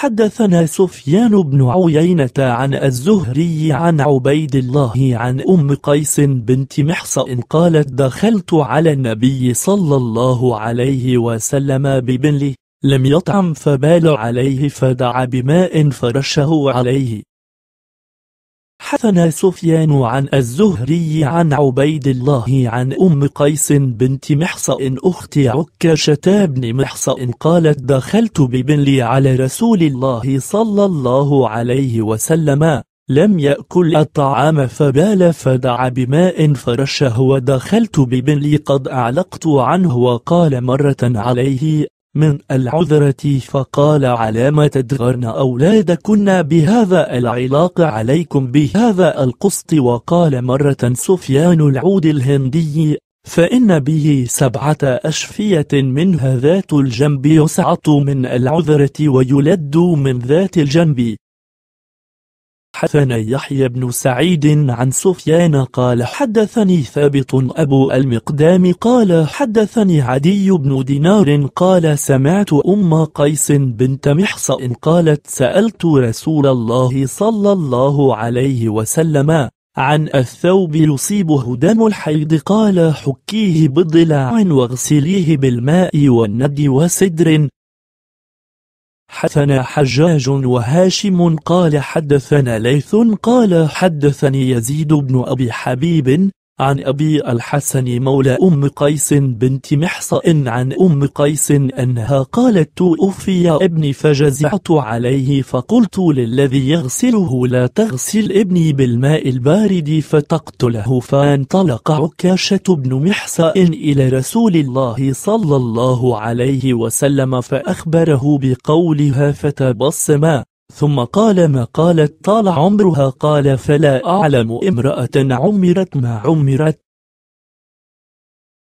حدثنا سفيان بن عيينة عن الزهري عن عبيد الله عن أم قيس بنت محصأ قالت دخلت على النبي صلى الله عليه وسلم ببنلي لم يطعم فبال عليه فدعا بماء فرشه عليه حثنا سفيان عن الزهري عن عبيد الله عن أم قيس بنت محصأ أخت عكاشة بن محصأ قالت دخلت ببنلي على رسول الله صلى الله عليه وسلم لم يأكل الطعام فبال فدعا بماء فرشه ودخلت ببنلي قد أعلقت عنه وقال مرة عليه من العذرة فقال علام تدغرن أولادكن بهذا العلاق عليكم بهذا القسط وقال مرة سفيان العود الهندي فإن به سبعة أشفية منها ذات الجنب يسعط من العذرة ويلد من ذات الجنب حدثنا يحيى بن سعيد عن سفيان قال حدثني ثابت أبو المقدام قال حدثني عدي بن دينار قال سمعت أم قيس بنت محصة قالت سألت رسول الله صلى الله عليه وسلم عن الثوب يصيبه دم الحيض قال حكيه بضلع واغسليه بالماء والند وسدر حدثنا حجاج وهاشم قال حدثنا ليث قال حدثني يزيد بن أبي حبيب عن أبي الحسن مولى أم قيس بنت محصن عن أم قيس أنها قالت توفي ابني فجزعت عليه فقلت للذي يغسله لا تغسل ابني بالماء البارد فتقتله فانطلق عكاشة بن محصن إلى رسول الله صلى الله عليه وسلم فأخبره بقولها فتبصما ثم قال ما قالت طال عمرها قال فلا أعلم امرأة عمرت ما عمرت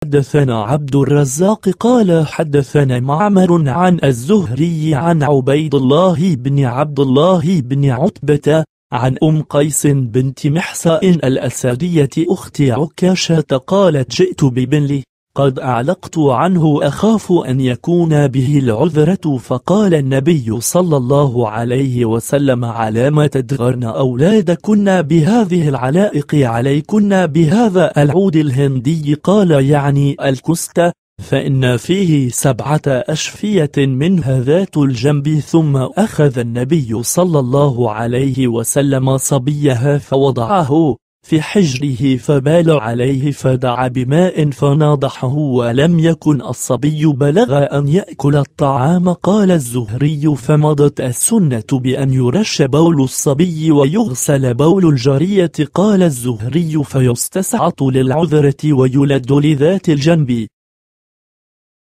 حدثنا عبد الرزاق قال حدثنا معمر عن الزهري عن عبيد الله بن عبد الله بن عتبة عن أم قيس بنت محساء الأسادية أخت عكاشة قالت جئت ببن لي قد أعلقت عنه أخاف أن يكون به العذرة فقال النبي صلى الله عليه وسلم على ما تدغرن أولادكن بهذه العلائق عليكن بهذا العود الهندي قال يعني الكستة فإن فيه سبعة أشفية منها ذات الجنب ثم أخذ النبي صلى الله عليه وسلم صبيها فوضعه في حجره فبال عليه فدعا بماء فناضحه ولم يكن الصبي بلغ أن يأكل الطعام قال الزهري فمضت السنة بأن يرش بول الصبي ويغسل بول الجارية قال الزهري فيستسعط للعذرة ويلد لذات الجنب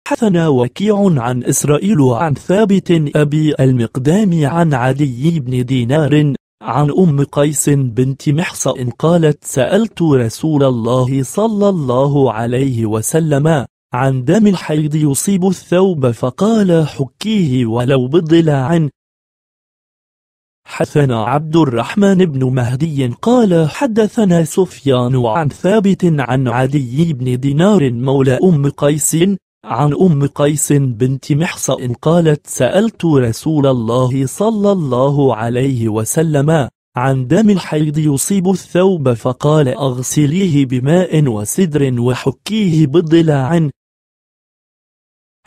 حثنا وكيع عن إسرائيل عن ثابت أبي المقدام عن عدي بن دينار عن أم قيس بنت محصة قالت سألت رسول الله صلى الله عليه وسلم عن دم الحيض يصيب الثوب فقال حكيه ولو بضلع حدثنا عبد الرحمن بن مهدي قال حدثنا سفيان عن ثابت عن عدي بن دينار مولى أم قيس عن أم قيس بنت محصأ قالت سألت رسول الله صلى الله عليه وسلم عن دم الحيض يصيب الثوب فقال أغسليه بماء وسدر وحكيه بضلع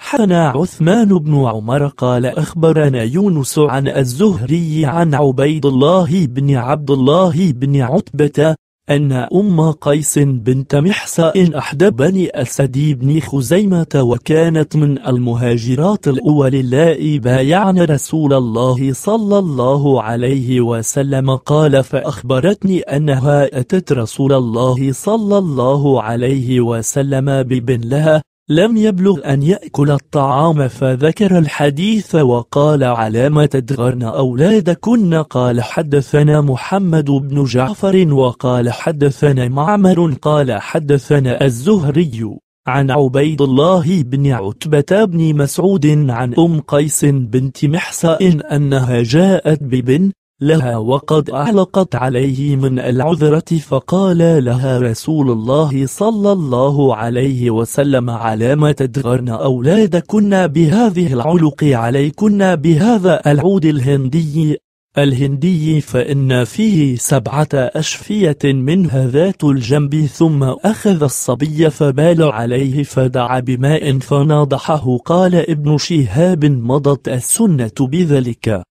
حدثنا عثمان بن عمر قال أخبرنا يونس عن الزهري عن عبيد الله بن عبد الله بن عتبة أن أم قيس بنت محساء أحد بني أسد بن خزيمة وكانت من المهاجرات الأول اللائي بايعن رسول الله صلى الله عليه وسلم قال فأخبرتني أنها أتت رسول الله صلى الله عليه وسلم ببن لها لم يبلغ أن يأكل الطعام فذكر الحديث وقال على ما تدغرن أولادكن قال حدثنا محمد بن جعفر وقال حدثنا معمر قال حدثنا الزهري عن عبيد الله بن عتبة بن مسعود عن أم قيس بنت محساء أنها جاءت ببن لها وقد أعلقت عليه من العذرة فقال لها رسول الله صلى الله عليه وسلم على ما تدغرن أولادكن بهذه العلق عليكن بهذا العود الهندي الهندي فإن فيه سبعة أشفية منها ذات الجنب ثم أخذ الصبي فبال عليه فدعا بماء فناضحه قال ابن شهاب مضت السنة بذلك